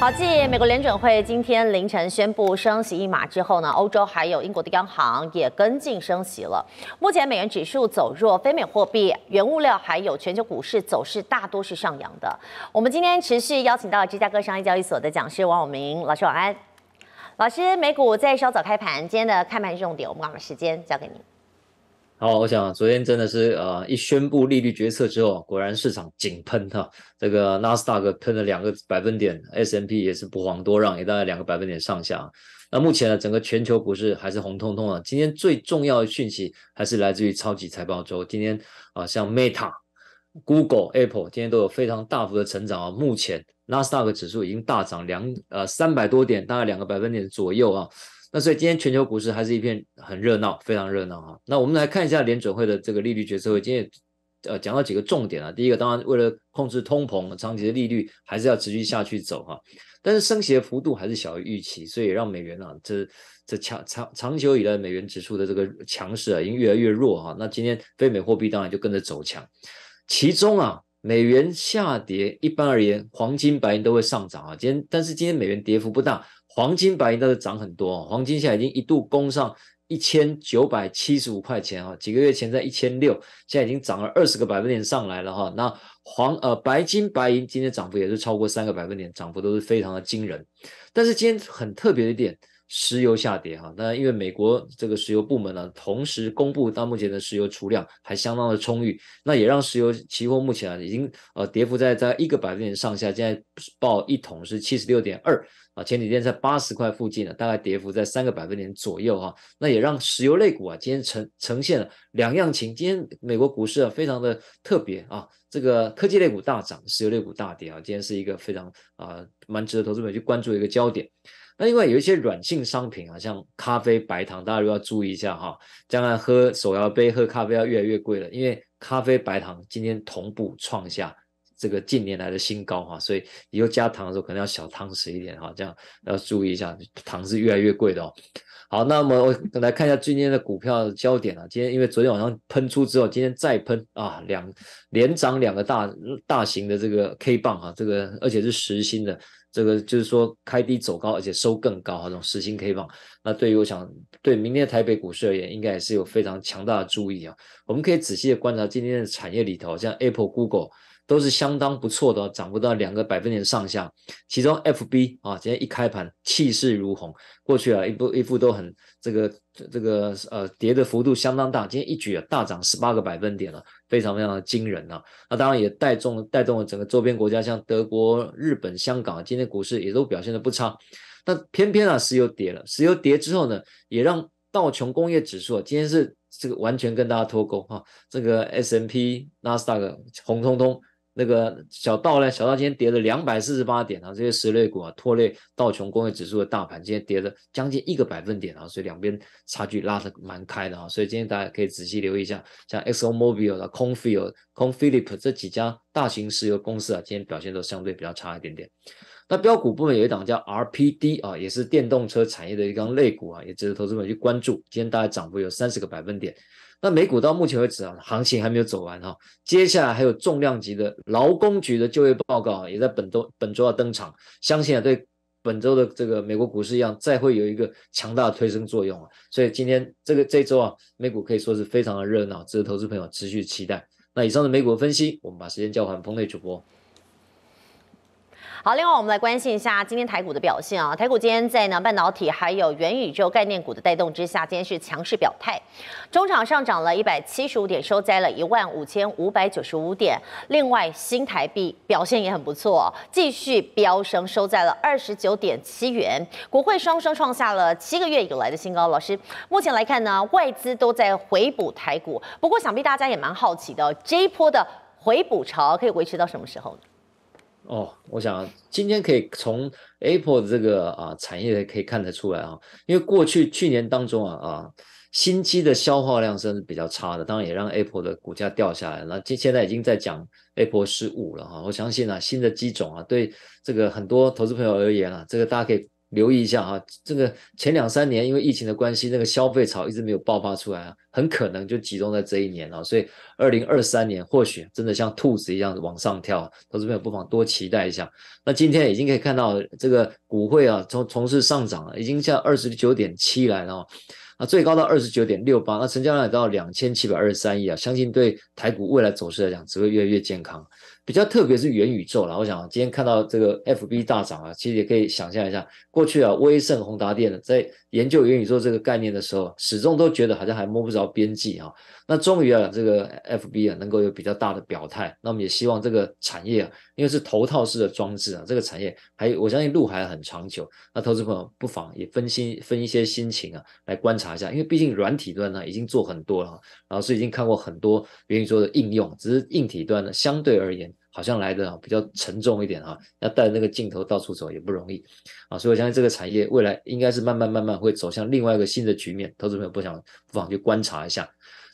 好，继美国联准会今天凌晨宣布升息一码之后呢，欧洲还有英国的央行也跟进升息了。目前美元指数走弱，非美货币、原物料还有全球股市走势大多是上扬的。我们今天持续邀请到芝加哥商业交易所的讲师王永明老师，晚安，老师。美股在稍早开盘，今天的开盘重点，我们把时间交给您。好，我想昨天真的是呃，一宣布利率决策之后，果然市场井喷哈，这个纳斯达克喷了两个百分点，S M P 也是不遑多让，也大概两个百分点上下。那目前呢，整个全球股市还是红彤彤的。今天最重要的讯息还是来自于超级财报周，今天啊，像 Meta、Google、Apple，今天都有非常大幅的成长啊。目前纳斯达克指数已经大涨两呃三百多点，大概两个百分点左右啊。那所以今天全球股市还是一片很热闹，非常热闹哈。那我们来看一下联准会的这个利率决策会，今天呃讲到几个重点啊。第一个，当然为了控制通膨，长期的利率还是要持续下去走哈。但是升息的幅度还是小于预期，所以让美元啊这这强长长久以来美元指数的这个强势啊，已经越来越弱哈。那今天非美货币当然就跟着走强，其中啊美元下跌，一般而言黄金、白银都会上涨啊。今天但是今天美元跌幅不大。黄金、白银倒是涨很多黄金现在已经一度攻上一千九百七十五块钱啊，几个月前在一千六，现在已经涨了二十个百分点上来了哈。那黄呃，白金、白银今天涨幅也是超过三个百分点，涨幅都是非常的惊人。但是今天很特别的一点。石油下跌哈，那因为美国这个石油部门呢，同时公布到目前的石油储量还相当的充裕，那也让石油期货目前啊已经呃跌幅在在一个百分点上下，现在报一桶是七十六点二啊，前几天在八十块附近呢，大概跌幅在三个百分点左右哈，那也让石油类股啊今天呈呈现了两样情，今天美国股市啊非常的特别啊，这个科技类股大涨，石油类股大跌啊，今天是一个非常啊蛮值得投资者去关注一个焦点。那另外有一些软性商品啊，像咖啡、白糖，大家都要注意一下哈。将来喝手摇杯喝咖啡要越来越贵了，因为咖啡、白糖今天同步创下。这个近年来的新高哈，所以以后加糖的时候可能要小汤匙一点哈，这样要注意一下，糖是越来越贵的哦。好，那么我来看一下今天的股票的焦点啊。今天因为昨天晚上喷出之后，今天再喷啊，两连涨两个大大型的这个 K 棒啊，这个而且是实心的，这个就是说开低走高，而且收更高啊、这种实心 K 棒。那对于我想对明天台北股市而言，应该也是有非常强大的注意啊。我们可以仔细的观察今天的产业里头，像 Apple、Google。都是相当不错的，涨不到两个百分点上下。其中 F B 啊，今天一开盘气势如虹，过去啊一部一副都很这个这个呃跌的幅度相当大，今天一举啊大涨十八个百分点了，非常非常的惊人呐。那当然也带动带动了整个周边国家，像德国、日本、香港，今天股市也都表现的不差。那偏偏啊，石油跌了，石油跌之后呢，也让道琼工业指数今天是这个完全跟大家脱钩哈，这个 S M P 纳斯达克红彤彤。那个小道呢？小道今天跌了两百四十八点啊！这些石油股啊，拖累道琼工业指数的大盘，今天跌了将近一个百分点啊！所以两边差距拉得蛮开的啊！所以今天大家可以仔细留意一下，像 Exxon Mobil 啊、Confield、Con f i l i p 这几家大型石油公司啊，今天表现都相对比较差一点点。那标股部分有一档叫 RPD 啊，也是电动车产业的一档类股啊，也值得投资者去关注。今天大概涨幅有三十个百分点。那美股到目前为止啊，行情还没有走完哈，接下来还有重量级的劳工局的就业报告也在本周本周要登场，相信啊对本周的这个美国股市一样，再会有一个强大推升作用啊，所以今天这个这周啊，美股可以说是非常的热闹，值得投资朋友持续期待。那以上的美股分析，我们把时间交还峰内主播。好，另外我们来关心一下今天台股的表现啊。台股今天在呢半导体还有元宇宙概念股的带动之下，今天是强势表态，中场上涨了一百七十五点，收在了一万五五千百九十五点。另外新台币表现也很不错，继续飙升，收在了二十九点七元，国会双双创下了七个月以来的新高。老师，目前来看呢，外资都在回补台股，不过想必大家也蛮好奇的，这一波的回补潮可以维持到什么时候呢？哦，我想今天可以从 Apple 的这个啊产业可以看得出来啊，因为过去去年当中啊啊新机的消耗量是比较差的，当然也让 Apple 的股价掉下来了。那现现在已经在讲 Apple 失误了哈，我相信啊新的机种啊对这个很多投资朋友而言啊，这个大家可以。留意一下哈，这个前两三年因为疫情的关系，那个消费潮一直没有爆发出来，啊，很可能就集中在这一年哦。所以二零二三年或许真的像兔子一样往上跳，投资友不妨多期待一下。那今天已经可以看到这个股汇啊，从从是上涨了，已经像二十九点七来了，啊最高到二十九点六八，那成交量也到两千七百二十三亿啊，相信对台股未来走势来讲，只会越来越健康。比较特别是元宇宙了，我想今天看到这个 F B 大涨啊，其实也可以想象一下，过去啊，威盛宏达电在研究元宇宙这个概念的时候，始终都觉得好像还摸不着边际啊。那终于啊，这个 F B 啊能够有比较大的表态，那我们也希望这个产业啊，因为是头套式的装置啊，这个产业还我相信路还很长久。那投资朋友不妨也分心分一些心情啊，来观察一下，因为毕竟软体端呢已经做很多了，然后所已经看过很多元宇宙的应用，只是硬体端呢相对而言。好像来的比较沉重一点哈，要带着那个镜头到处走也不容易，啊，所以我相信这个产业未来应该是慢慢慢慢会走向另外一个新的局面，投资朋友不想不妨去观察一下。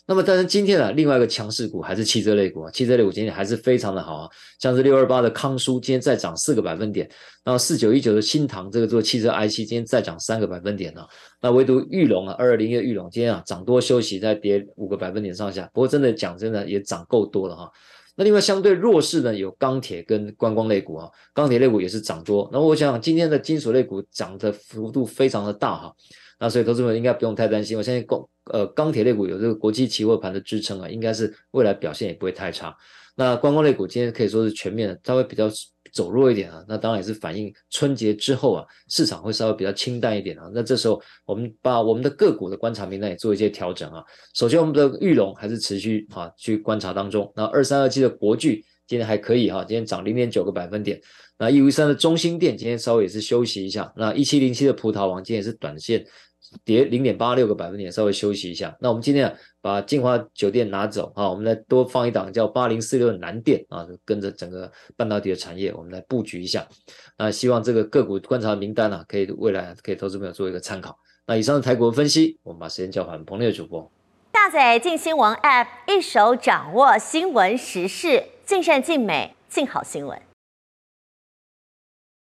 那么，但是今天啊，另外一个强势股还是汽车类股啊，汽车类股今天还是非常的好啊，像是六二八的康舒今天再涨四个百分点，然后四九一九的新唐这个做汽车 I 七今天再涨三个百分点呢，那唯独玉龙啊，二二零的玉龙今天啊涨多休息再跌五个百分点上下，不过真的讲真的也涨够多了哈。那另外相对弱势呢，有钢铁跟观光类股啊，钢铁类股也是涨多。那我想今天的金属类股涨的幅度非常的大哈，那所以投资者们应该不用太担心。我相信钢呃钢铁类股有这个国际期货盘的支撑啊，应该是未来表现也不会太差。那观光类股今天可以说是全面的，它会比较。走弱一点啊，那当然也是反映春节之后啊，市场会稍微比较清淡一点啊。那这时候我们把我们的个股的观察名单也做一些调整啊。首先，我们的玉龙还是持续啊去观察当中。那二三二七的国剧。今天还可以哈，今天涨零点九个百分点。那一五一三的中心店今天稍微也是休息一下。那一七零七的葡萄王今天也是短线跌零点八六个百分点，稍微休息一下。那我们今天把金华酒店拿走啊，我们再多放一档叫八零四六的南店啊，跟着整个半导体的产业，我们来布局一下。那希望这个个股观察名单呢，可以未来可以投资朋友做一个参考。那以上的台股分析，我们把时间交还彭烈主播。下载静新闻 App，一手掌握新闻时事。尽善尽美，尽好新闻。